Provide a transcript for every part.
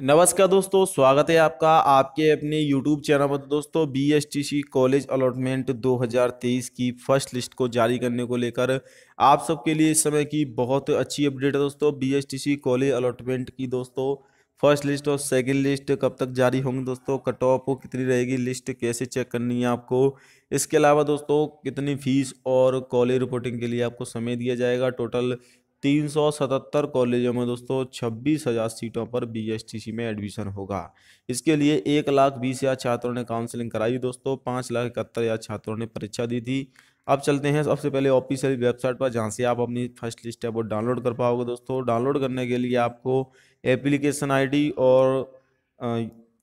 नमस्कार दोस्तों स्वागत है आपका आपके अपने YouTube चैनल पर दोस्तों B S T C college allotment 2023 की फर्स्ट लिस्ट को जारी करने को लेकर आप सबके लिए इस समय की बहुत अच्छी अपडेट है दोस्तों B S T C college allotment की दोस्तों फर्स्ट लिस्ट और सेकंड लिस्ट कब तक जारी होंगे दोस्तों कट ऑफ कितनी रहेगी लिस्ट कैसे चेक करनी है आपको इसके अलावा दोस्तों कितनी फीस और कॉलेज रिपोर्टिंग के लिए आपको समय दिया जाएगा टोटल तीन सौ सतहत्तर कॉलेजों में दोस्तों छब्बीस हज़ार सीटों पर बीएसटीसी में एडमिशन होगा इसके लिए एक लाख बीस हज़ार छात्रों ने काउंसलिंग कराई दोस्तों पाँच लाख इकहत्तर हज़ार छात्रों ने परीक्षा दी थी अब चलते हैं सबसे पहले ऑफिशियल वेबसाइट पर जहाँ से आप अपनी फर्स्ट लिस्ट है वो डाउनलोड कर पाओगे दोस्तों डाउनलोड करने के लिए आपको एप्लीकेशन आई और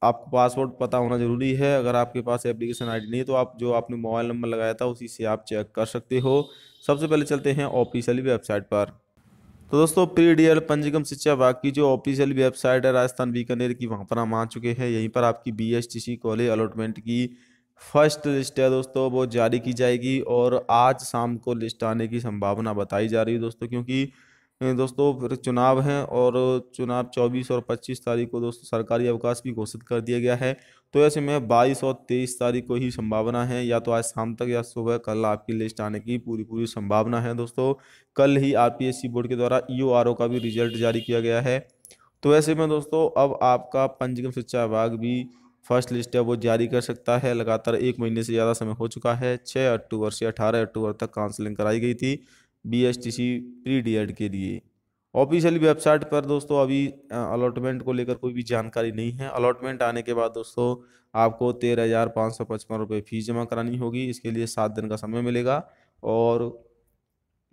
आपको पासवर्ड पता होना ज़रूरी है अगर आपके पास एप्लीकेशन आईडी नहीं है तो आप जो आपने मोबाइल नंबर लगाया था उसी से आप चेक कर सकते हो सबसे पहले चलते हैं ऑफिशियली वेबसाइट पर तो दोस्तों प्री डी एल पंजीकम शिक्षा विभाग की जो ऑफिशियल वेबसाइट है राजस्थान बीकानेर की वहाँ पर हम आ चुके हैं यहीं पर आपकी B S T C college allotment की फर्स्ट लिस्ट है दोस्तों वो जारी की जाएगी और आज शाम को लिस्ट आने की संभावना बताई जा रही है दोस्तों क्योंकि दोस्तों फिर चुनाव हैं और चुनाव 24 और 25 तारीख को दोस्तों सरकारी अवकाश भी घोषित कर दिया गया है तो ऐसे में 22 और 23 तारीख को ही संभावना है या तो आज शाम तक या सुबह कल आपकी लिस्ट आने की पूरी पूरी संभावना है दोस्तों कल ही आर बोर्ड के द्वारा ई का भी रिजल्ट जारी किया गया है तो ऐसे में दोस्तों अब आपका पंचगम शिक्षा विभाग भी फर्स्ट लिस्ट है वो जारी कर सकता है लगातार एक महीने से ज़्यादा समय हो चुका है छः अक्टूबर से अठारह अक्टूबर तक काउंसलिंग कराई गई थी बी प्री डी के लिए ऑफिशियल वेबसाइट पर दोस्तों अभी अलॉटमेंट को लेकर कोई भी जानकारी नहीं है अलॉटमेंट आने के बाद दोस्तों आपको तेरह हज़ार पाँच सौ पचपन रुपये फीस जमा करानी होगी इसके लिए सात दिन का समय मिलेगा और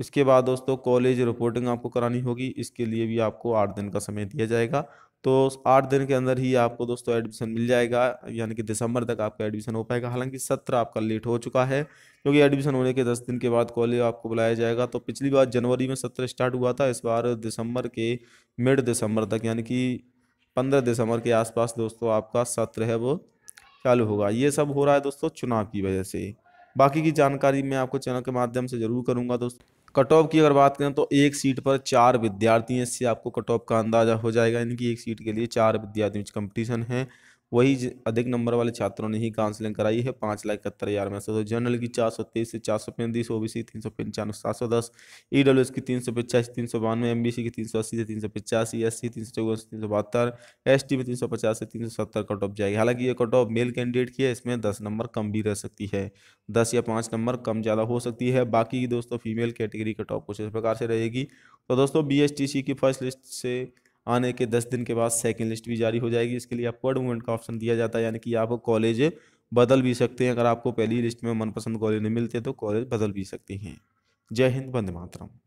इसके बाद दोस्तों कॉलेज रिपोर्टिंग आपको करानी होगी इसके लिए भी आपको आठ दिन का समय दिया जाएगा तो आठ दिन के अंदर ही आपको दोस्तों एडमिशन मिल जाएगा यानी कि दिसंबर तक आपका एडमिशन हो पाएगा हालांकि सत्र आपका लेट हो चुका है क्योंकि एडमिशन होने के दस दिन के बाद कॉलेज आपको बुलाया जाएगा तो पिछली बार जनवरी में सत्र स्टार्ट हुआ था इस बार दिसंबर के मिड दिसंबर तक यानी कि पंद्रह दिसंबर के आसपास दोस्तों आपका सत्र है वो चालू होगा ये सब हो रहा है दोस्तों चुनाव की वजह से बाकी की जानकारी मैं आपको चैनल के माध्यम से ज़रूर करूँगा दोस्तों कट ऑफ की अगर बात करें तो एक सीट पर चार विद्यार्थी हैं इससे आपको कट ऑफ का अंदाज़ा हो जाएगा इनकी एक सीट के लिए चार विद्यार्थियों कंपटीशन है वही अधिक नंबर वाले छात्रों ने ही काउंसलिंग कराई है पाँच लाख इकहत्तर हज़ार में से तो जनरल की चार सौ तेईस से चार सौ पैंतीस ओ बी सी तीन सौ पंचानवे सात सौ दस ई डब्ल्यू एस की तीन सौ पचासी तीन सौ बानवे एम बी सी की तीन सौ अस्सी से तीन सौ पचासी एस सी तीन सौ चौवन से तीन सौ बहत्तर एस टी में तीन सौ पचास से तीन सौ सत्तर कट ऑफ जाएगी हालांकि ये कट ऑफ मेल कैंडिडेट की है इसमें दस नंबर कम भी रह सकती है दस या पाँच नंबर कम ज़्यादा हो सकती है बाकी दोस्तों फीमेल कैटेगरी कट ऑफ कुछ इस प्रकार से रहेगी तो दोस्तों बी एस टी सी की फर्स्ट लिस्ट से आने के दस दिन के बाद सेकेंड लिस्ट भी जारी हो जाएगी इसके लिए आपको मूवमेंट का ऑप्शन दिया जाता है यानी कि आप कॉलेज बदल भी सकते हैं अगर आपको पहली लिस्ट में मनपसंद कॉलेज नहीं मिलते तो कॉलेज बदल भी सकते हैं जय हिंद बंद मातरम